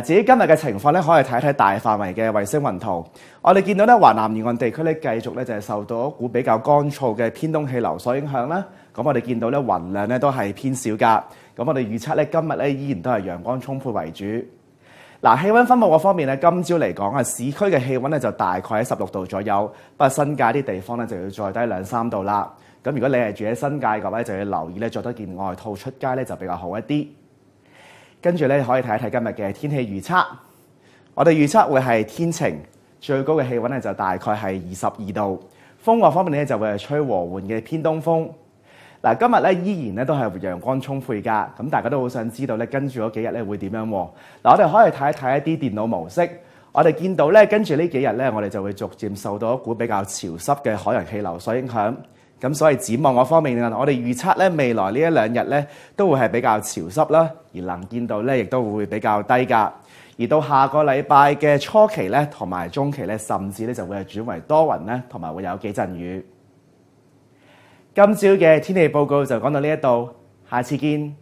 誒，至於今日嘅情況咧，可以睇一睇大範圍嘅衛星雲圖。我哋見到咧，華南沿岸地區咧繼續咧就係受到一股比較乾燥嘅偏東氣流所影響啦。咁我哋見到咧雲量咧都係偏少㗎。咁我哋預測咧今日咧依然都係陽光充沛為主。嗱，氣温分布嘅方面咧，今朝嚟講啊，市區嘅氣温咧就大概喺十六度左右，不過新界啲地方咧就要再低兩三度啦。咁如果你係住喺新界嘅話咧，就要留意咧着多件外套出街咧就比較好一啲。跟住咧，可以睇一睇今日嘅天氣預測。我哋預測會係天晴，最高嘅氣温咧就大概係二十二度。風浪方面咧就會係吹和緩嘅偏東風。嗱，今日咧依然咧都係陽光充沛噶。咁大家都好想知道咧，跟住嗰幾日咧會點樣？嗱，我哋可以睇一睇一啲電腦模式。我哋見到咧，跟住呢幾日咧，我哋就會逐漸受到一股比較潮濕嘅海洋氣流所影響。咁所以展望嗰方面啊，我哋預測咧未來呢一兩日咧都會係比較潮濕啦，而能見度咧亦都會比較低噶。而到下個禮拜嘅初期咧同埋中期咧，甚至咧就會係轉為多雲咧，同埋會有幾陣雨。今朝嘅天氣報告就講到呢一度，下次見。